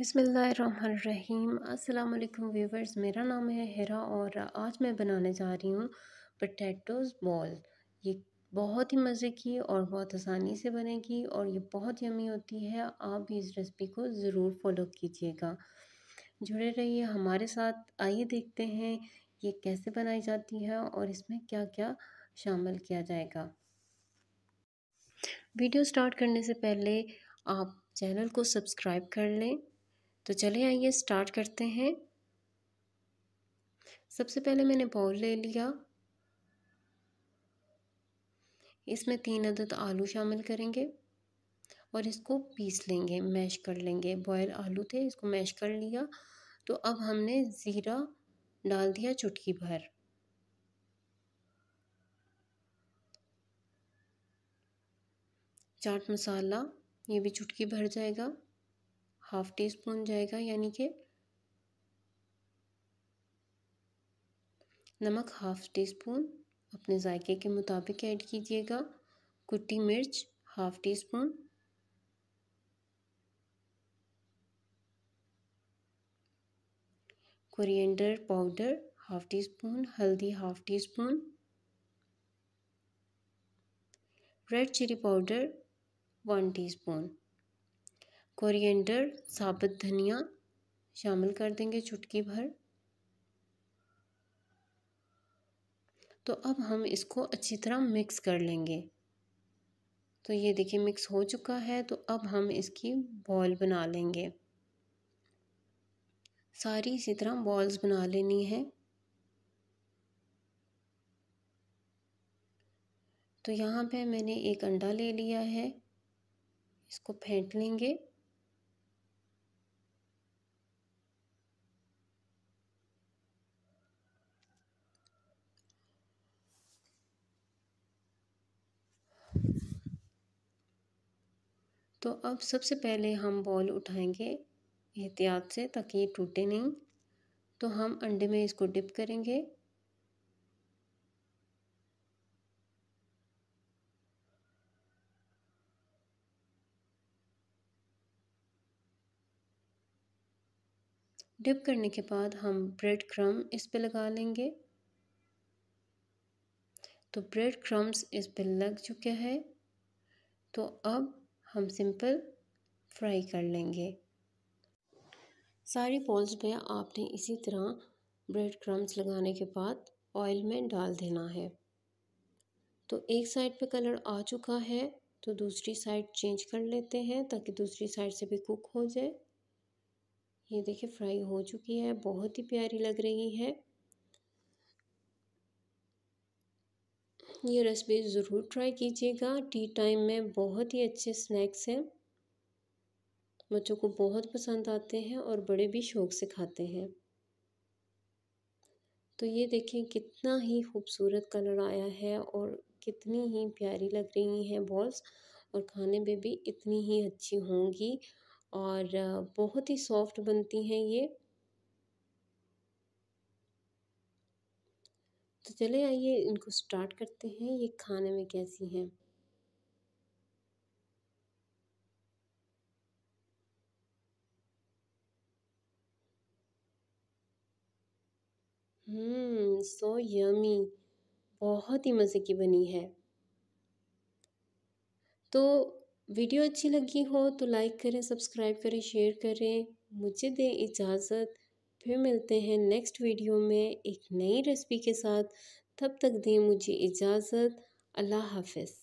अस्सलाम वालेकुम व्यूवर्स मेरा नाम है हेरा और आज मैं बनाने जा रही हूँ पटेटोज़ बॉल ये बहुत ही मज़े की और बहुत आसानी से बनेगी और ये बहुत यमी होती है आप भी इस रेसिपी को ज़रूर फॉलो कीजिएगा जुड़े रहिए हमारे साथ आइए देखते हैं ये कैसे बनाई जाती है और इसमें क्या क्या शामिल किया जाएगा वीडियो स्टार्ट करने से पहले आप चैनल को सब्सक्राइब कर लें तो चले आइए स्टार्ट करते हैं सबसे पहले मैंने बॉल ले लिया इसमें तीन अदद आलू शामिल करेंगे और इसको पीस लेंगे मैश कर लेंगे बॉयल आलू थे इसको मैश कर लिया तो अब हमने ज़ीरा डाल दिया चुटकी भर चाट मसाला ये भी चुटकी भर जाएगा हाफ टी स्पून जाएगा यानी कि नमक हाफ टी स्पून अपने जायके के मुताबिक ऐड कीजिएगा कुटी मिर्च half teaspoon coriander powder half teaspoon हल्दी half teaspoon red chilli powder one teaspoon coriander साबुत धनिया शामिल कर देंगे चुटकी भर तो अब हम इसको अच्छी तरह मिक्स कर लेंगे तो ये देखिए मिक्स हो चुका है तो अब हम इसकी बॉल बना लेंगे सारी इसी तरह बॉल्स बना लेनी है तो यहाँ पे मैंने एक अंडा ले लिया है इसको फेंट लेंगे तो अब सबसे पहले हम बॉल उठाएंगे एहतियात से ताकि ये टूटे नहीं तो हम अंडे में इसको डिप करेंगे डिप करने के बाद हम ब्रेड क्रम इस पे लगा लेंगे तो ब्रेड क्रम्स इस पे लग चुके हैं तो अब हम सिंपल फ्राई कर लेंगे सारी पोल्स में आपने इसी तरह ब्रेड क्रम्स लगाने के बाद ऑयल में डाल देना है तो एक साइड पे कलर आ चुका है तो दूसरी साइड चेंज कर लेते हैं ताकि दूसरी साइड से भी कुक हो जाए ये देखिए फ्राई हो चुकी है बहुत ही प्यारी लग रही है ये रेसिपी ज़रूर ट्राई कीजिएगा टी टाइम में बहुत ही अच्छे स्नैक्स हैं बच्चों को बहुत पसंद आते हैं और बड़े भी शौक से खाते हैं तो ये देखें कितना ही खूबसूरत कलर आया है और कितनी ही प्यारी लग रही हैं बॉल्स और खाने में भी इतनी ही अच्छी होंगी और बहुत ही सॉफ्ट बनती हैं ये तो चले आइए इनको स्टार्ट करते हैं ये खाने में कैसी हैं हम्म सो यमी बहुत ही मज़े की बनी है तो वीडियो अच्छी लगी हो तो लाइक करें सब्सक्राइब करें शेयर करें मुझे दें इजाज़त फिर मिलते हैं नेक्स्ट वीडियो में एक नई रेसिपी के साथ तब तक दें मुझे इजाज़त अल्लाह हाफिज़